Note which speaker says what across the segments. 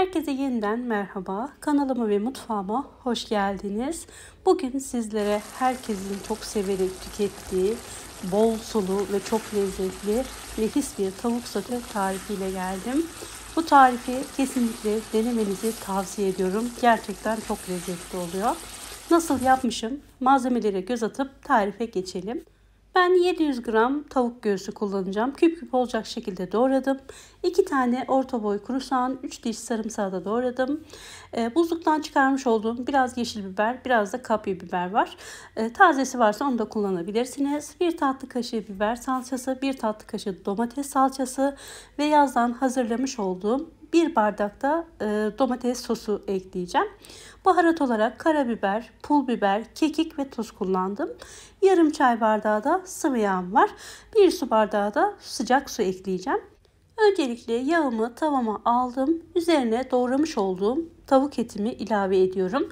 Speaker 1: Herkese yeniden merhaba. Kanalıma ve mutfağıma hoş geldiniz. Bugün sizlere herkesin çok severek tükettiği bol sulu ve çok lezzetli nefis bir tavuk sote tarifiyle geldim. Bu tarifi kesinlikle denemenizi tavsiye ediyorum. Gerçekten çok lezzetli oluyor. Nasıl yapmışım? Malzemelere göz atıp tarife geçelim. Ben 700 gram tavuk göğsü kullanacağım. Küp küp olacak şekilde doğradım. 2 tane orta boy kuru soğan, 3 diş sarımsağı da doğradım. E, buzluktan çıkarmış olduğum biraz yeşil biber, biraz da kapya biber var. E, tazesi varsa onu da kullanabilirsiniz. 1 tatlı kaşığı biber salçası, 1 tatlı kaşığı domates salçası ve yazdan hazırlamış olduğum bir bardak da e, domates sosu ekleyeceğim. Baharat olarak karabiber, pul biber, kekik ve tuz kullandım. Yarım çay bardağı da sıvı yağım var. Bir su bardağı da sıcak su ekleyeceğim. Öncelikle yağımı tavama aldım. Üzerine doğramış olduğum tavuk etimi ilave ediyorum.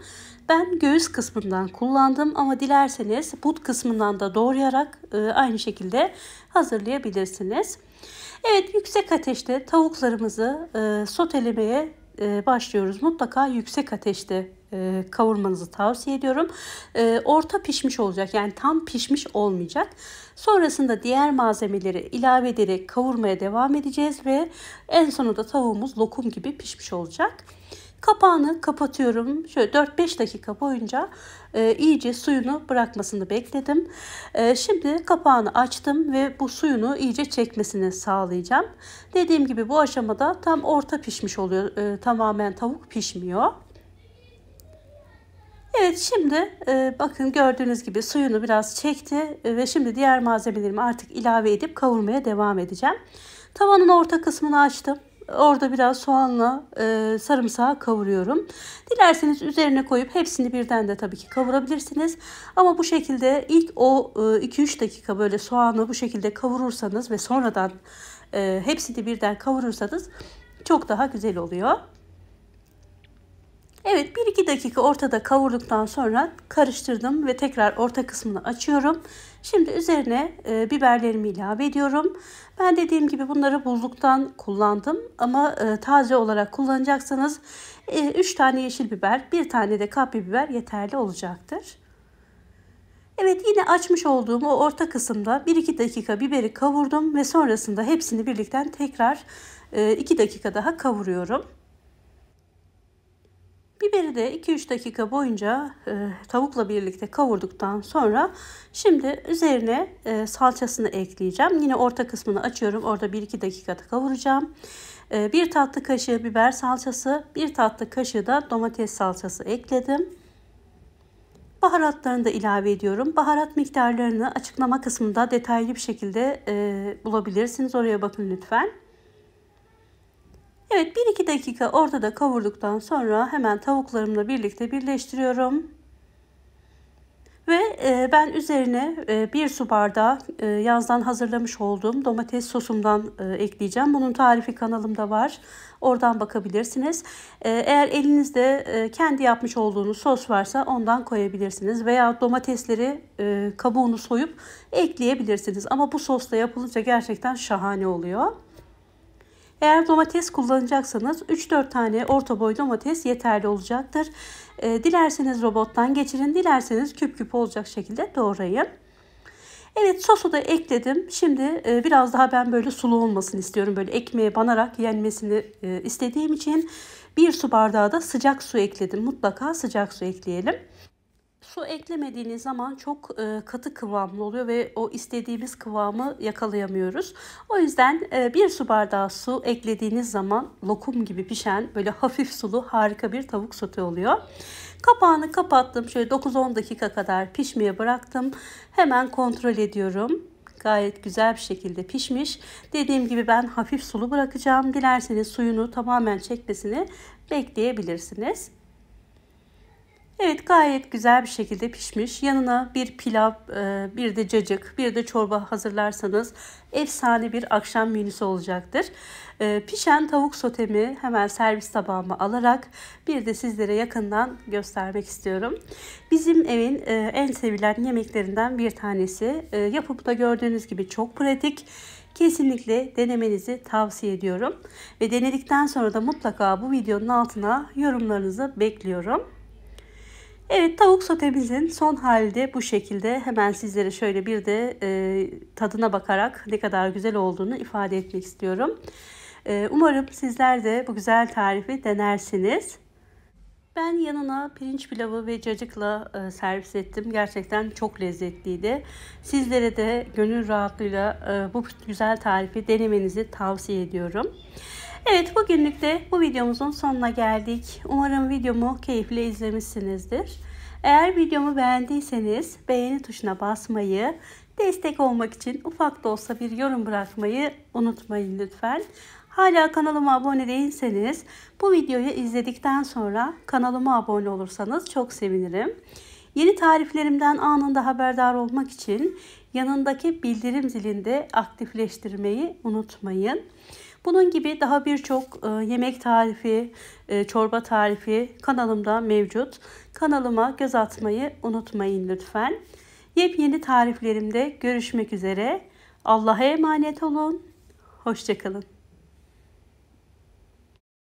Speaker 1: Ben göğüs kısmından kullandım ama dilerseniz but kısmından da doğrayarak e, aynı şekilde hazırlayabilirsiniz. Evet yüksek ateşte tavuklarımızı e, sotelemeye e, başlıyoruz. Mutlaka yüksek ateşte e, kavurmanızı tavsiye ediyorum. E, orta pişmiş olacak yani tam pişmiş olmayacak. Sonrasında diğer malzemeleri ilave ederek kavurmaya devam edeceğiz ve en sonunda tavuğumuz lokum gibi pişmiş olacak. Kapağını kapatıyorum. Şöyle 4-5 dakika boyunca e, iyice suyunu bırakmasını bekledim. E, şimdi kapağını açtım ve bu suyunu iyice çekmesini sağlayacağım. Dediğim gibi bu aşamada tam orta pişmiş oluyor. E, tamamen tavuk pişmiyor. Evet şimdi e, bakın gördüğünüz gibi suyunu biraz çekti e, ve şimdi diğer malzemelerimi artık ilave edip kavurmaya devam edeceğim. Tavanın orta kısmını açtım. Orada biraz soğanla e, sarımsağı kavuruyorum. Dilerseniz üzerine koyup hepsini birden de tabii ki kavurabilirsiniz. Ama bu şekilde ilk o e, 2-3 dakika böyle soğanı bu şekilde kavurursanız ve sonradan e, hepsini birden kavurursanız çok daha güzel oluyor. Evet 1-2 dakika ortada kavurduktan sonra karıştırdım ve tekrar orta kısmını açıyorum. Şimdi üzerine e, biberlerimi ilave ediyorum. Ben dediğim gibi bunları buzluktan kullandım ama e, taze olarak kullanacaksanız e, 3 tane yeşil biber, 1 tane de kapya biber yeterli olacaktır. Evet yine açmış olduğum o orta kısımda 1-2 dakika biberi kavurdum ve sonrasında hepsini birlikte tekrar 2 e, dakika daha kavuruyorum. Biberi de 2-3 dakika boyunca e, tavukla birlikte kavurduktan sonra şimdi üzerine e, salçasını ekleyeceğim. Yine orta kısmını açıyorum. Orada 1-2 dakikada kavuracağım. 1 e, tatlı kaşığı biber salçası, 1 tatlı kaşığı da domates salçası ekledim. Baharatlarını da ilave ediyorum. Baharat miktarlarını açıklama kısmında detaylı bir şekilde e, bulabilirsiniz. Oraya bakın lütfen. Evet 1-2 dakika ortada kavurduktan sonra hemen tavuklarımla birlikte birleştiriyorum. Ve e, ben üzerine e, bir su bardağı e, yazdan hazırlamış olduğum domates sosumdan ekleyeceğim. Bunun tarifi kanalımda var. Oradan bakabilirsiniz. Eğer elinizde kendi yapmış olduğunuz sos varsa ondan koyabilirsiniz. Veya domatesleri kabuğunu soyup ekleyebilirsiniz. Ama bu sosla yapılınca gerçekten şahane oluyor. Eğer domates kullanacaksanız 3-4 tane orta boy domates yeterli olacaktır. E, dilerseniz robottan geçirin, dilerseniz küp küp olacak şekilde doğrayın. Evet sosu da ekledim. Şimdi e, biraz daha ben böyle sulu olmasını istiyorum. Böyle ekmeğe banarak yenmesini e, istediğim için bir su bardağı da sıcak su ekledim. Mutlaka sıcak su ekleyelim. Su eklemediğiniz zaman çok e, katı kıvamlı oluyor ve o istediğimiz kıvamı yakalayamıyoruz. O yüzden e, bir su bardağı su eklediğiniz zaman lokum gibi pişen böyle hafif sulu harika bir tavuk sote oluyor. Kapağını kapattım. Şöyle 9-10 dakika kadar pişmeye bıraktım. Hemen kontrol ediyorum gayet güzel bir şekilde pişmiş. Dediğim gibi ben hafif sulu bırakacağım. Dilerseniz suyunu tamamen çekmesini bekleyebilirsiniz. Evet gayet güzel bir şekilde pişmiş. Yanına bir pilav, e, bir de cacık, bir de çorba hazırlarsanız efsane bir akşam menüsü olacaktır. E, pişen tavuk sotemi hemen servis tabağıma alarak bir de sizlere yakından göstermek istiyorum. Bizim evin e, en sevilen yemeklerinden bir tanesi. Yapımı da gördüğünüz gibi çok pratik kesinlikle denemenizi tavsiye ediyorum. Ve denedikten sonra da mutlaka bu videonun altına yorumlarınızı bekliyorum. Evet tavuk sotemizin son hali de bu şekilde. Hemen sizlere şöyle bir de e, tadına bakarak ne kadar güzel olduğunu ifade etmek istiyorum. E, umarım sizler de bu güzel tarifi denersiniz. Ben yanına pirinç pilavı ve cacıkla e, servis ettim. Gerçekten çok lezzetliydi. Sizlere de gönül rahatlığıyla e, bu güzel tarifi denemenizi tavsiye ediyorum. Evet bugünlük de bu videomuzun sonuna geldik. Umarım videomu keyifle izlemişsinizdir. Eğer videomu beğendiyseniz beğeni tuşuna basmayı, destek olmak için ufak da olsa bir yorum bırakmayı unutmayın lütfen. Hala kanalıma abone değilseniz bu videoyu izledikten sonra kanalıma abone olursanız çok sevinirim. Yeni tariflerimden anında haberdar olmak için yanındaki bildirim zilinde aktifleştirmeyi unutmayın. Bunun gibi daha birçok e, yemek tarifi, e, çorba tarifi kanalımda mevcut. Kanalıma göz atmayı unutmayın lütfen. Yepyeni tariflerimde görüşmek üzere. Allah'a emanet olun. Hoşçakalın.